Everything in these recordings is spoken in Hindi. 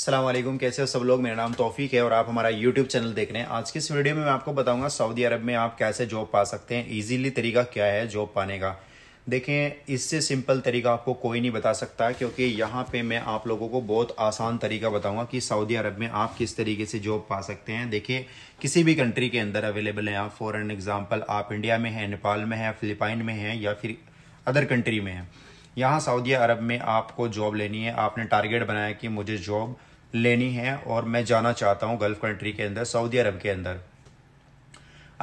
सलाम कैसे हो सब लोग मेरा नाम तौफीक है और आप हमारा यूट्यूब चैनल देख रहे हैं आज की इस वीडियो में मैं आपको बताऊंगा सऊदी अरब में आप कैसे जॉब पा सकते हैं इजीली तरीका क्या है जॉब पाने का देखें इससे सिंपल तरीका आपको कोई नहीं बता सकता क्योंकि यहाँ पे मैं आप लोगों को बहुत आसान तरीका बताऊंगा कि सऊदी अरब में आप किस तरीके से जॉब पा सकते हैं देखिए किसी भी कंट्री के अंदर अवेलेबल हैं आप फॉर एन एग्जाम्पल आप इंडिया में हैं नेपाल में हैं फिलिपाइन में हैं या फिर अदर कंट्री में हैं यहाँ सऊदी अरब में आपको जॉब लेनी है आपने टारगेट बनाया कि मुझे जॉब लेनी है और मैं जाना चाहता हूँ गल्फ कंट्री के अंदर सऊदी अरब के अंदर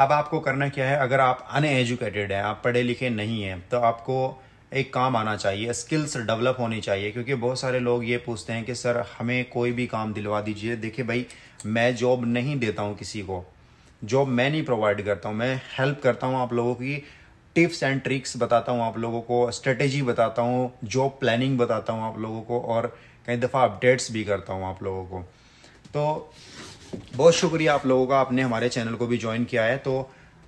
अब आपको करना क्या है अगर आप अनएजुकेटेड हैं आप पढ़े लिखे नहीं हैं तो आपको एक काम आना चाहिए स्किल्स डेवलप होनी चाहिए क्योंकि बहुत सारे लोग ये पूछते हैं कि सर हमें कोई भी काम दिलवा दीजिए देखिए भाई मैं जॉब नहीं देता हूँ किसी को जॉब मैं नहीं प्रोवाइड करता हूँ मैं हेल्प करता हूँ आप लोगों की टिप्स एंड ट्रिक्स बताता हूँ आप लोगों को स्ट्रेटेजी बताता हूँ जॉब प्लानिंग बताता हूँ आप लोगों को और कई दफ़ा अपडेट्स भी करता हूँ आप लोगों को तो बहुत शुक्रिया आप लोगों का आपने हमारे चैनल को भी ज्वाइन किया है तो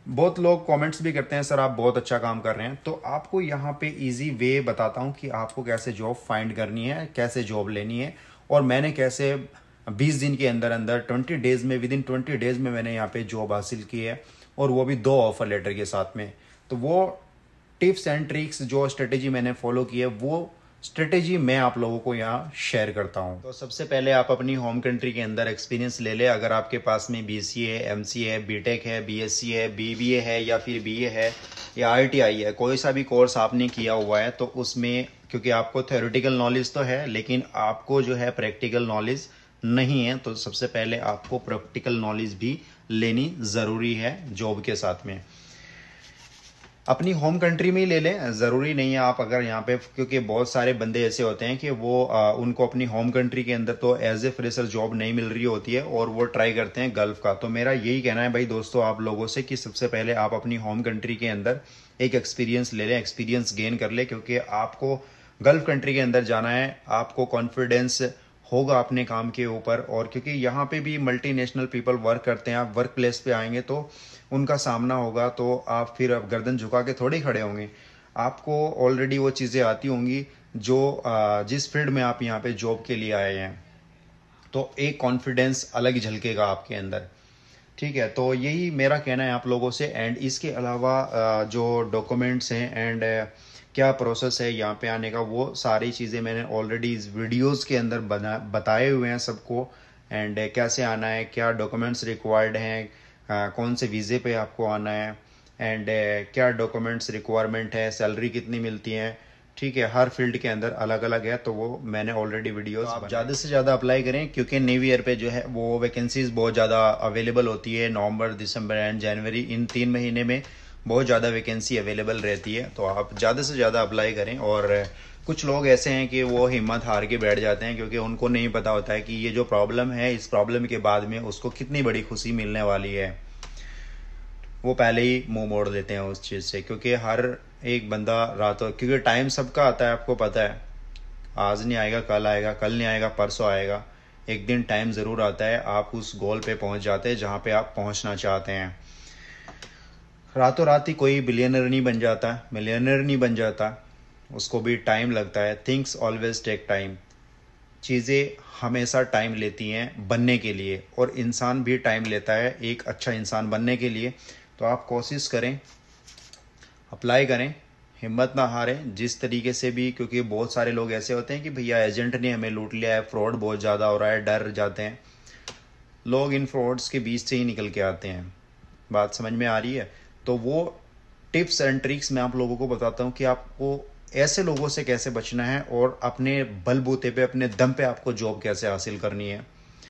बहुत लोग कमेंट्स भी करते हैं सर आप बहुत अच्छा काम कर रहे हैं तो आपको यहाँ पे इजी वे बताता हूँ कि आपको कैसे जॉब फाइंड करनी है कैसे जॉब लेनी है और मैंने कैसे 20 दिन के अंदर अंदर 20 डेज में विद इन ट्वेंटी डेज में मैंने यहाँ पे जॉब हासिल की है और वो भी दो ऑफर लेटर के साथ में तो वो टिप्स एंड ट्रिक्स जो स्ट्रेटेजी मैंने फॉलो की है वो स्ट्रेटेजी मैं आप लोगों को यहाँ शेयर करता हूँ तो सबसे पहले आप अपनी होम कंट्री के अंदर एक्सपीरियंस ले ले अगर आपके पास में बी सी है एम सी है बी टेक है बी एस सी है बी बी ए है या फिर बी ए है या आई टी आई है कोई सा भी कोर्स आपने किया हुआ है तो उसमें क्योंकि आपको थ्योरेटिकल नॉलेज तो है लेकिन आपको जो है प्रैक्टिकल नॉलेज नहीं है तो सबसे पहले आपको प्रैक्टिकल नॉलेज भी लेनी ज़रूरी है जॉब के साथ में अपनी होम कंट्री में ही ले लें ज़रूरी नहीं है आप अगर यहाँ पे क्योंकि बहुत सारे बंदे ऐसे होते हैं कि वो आ, उनको अपनी होम कंट्री के अंदर तो एज ए फ्रेशर जॉब नहीं मिल रही होती है और वो ट्राई करते हैं गल्फ का तो मेरा यही कहना है भाई दोस्तों आप लोगों से कि सबसे पहले आप अपनी होम कंट्री के अंदर एक एक्सपीरियंस ले लें एक्सपीरियंस गेन कर लें क्योंकि आपको गल्फ कंट्री के अंदर जाना है आपको कॉन्फिडेंस होगा अपने काम के ऊपर और क्योंकि यहाँ पे भी मल्टीनेशनल पीपल वर्क करते हैं आप वर्क प्लेस पे आएंगे तो उनका सामना होगा तो आप फिर अब गर्दन झुका के थोड़े खड़े होंगे आपको ऑलरेडी वो चीज़ें आती होंगी जो जिस फील्ड में आप यहाँ पे जॉब के लिए आए हैं तो एक कॉन्फिडेंस अलग झलकेगा आपके अंदर ठीक है तो यही मेरा कहना है आप लोगों से एंड इसके अलावा जो डॉक्यूमेंट्स हैं एंड क्या प्रोसेस है यहाँ पे आने का वो सारी चीज़ें मैंने ऑलरेडी इस वीडियोस के अंदर बना बताए हुए हैं सबको एंड uh, कैसे आना है क्या डॉक्यूमेंट्स रिक्वायर्ड हैं uh, कौन से वीज़े पे आपको आना है एंड uh, क्या डॉक्यूमेंट्स रिक्वायरमेंट है सैलरी कितनी मिलती है ठीक है हर फील्ड के अंदर अलग अलग है तो वो मैंने ऑलरेडी वीडियोस तो आप ज़्यादा से ज़्यादा अप्लाई करें क्योंकि न्यू ईयर पे जो है वो वैकेंसीज बहुत ज़्यादा अवेलेबल होती है नवंबर दिसंबर एंड जनवरी इन तीन महीने में बहुत ज़्यादा वैकेंसी अवेलेबल रहती है तो आप ज़्यादा से ज़्यादा अप्लाई करें और कुछ लोग ऐसे हैं कि वो हिम्मत हार के बैठ जाते हैं क्योंकि उनको नहीं पता होता है कि ये जो प्रॉब्लम है इस प्रॉब्लम के बाद में उसको कितनी बड़ी खुशी मिलने वाली है वो पहले ही मुंह मोड़ देते हैं उस चीज़ से क्योंकि हर एक बंदा रात क्योंकि टाइम सबका आता है आपको पता है आज नहीं आएगा कल आएगा कल नहीं आएगा परसों आएगा एक दिन टाइम ज़रूर आता है आप उस गोल पे पहुंच जाते हैं जहाँ पे आप पहुंचना चाहते हैं रातों रात ही कोई बिलियनर नहीं बन जाता मिलियनर नहीं बन जाता उसको भी टाइम लगता है थिंग्स ऑलवेज टेक टाइम चीज़ें हमेशा टाइम लेती हैं बनने के लिए और इंसान भी टाइम लेता है एक अच्छा इंसान बनने के लिए तो आप कोशिश करें अप्लाई करें हिम्मत ना हारें जिस तरीके से भी क्योंकि बहुत सारे लोग ऐसे होते हैं कि भैया एजेंट ने हमें लूट लिया है फ्रॉड बहुत ज़्यादा हो रहा है डर जाते हैं लोग इन फ्रॉड्स के बीच से ही निकल के आते हैं बात समझ में आ रही है तो वो टिप्स एंड ट्रिक्स मैं आप लोगों को बताता हूँ कि आपको ऐसे लोगों से कैसे बचना है और अपने बलबूते पे अपने दम पे आपको जॉब कैसे हासिल करनी है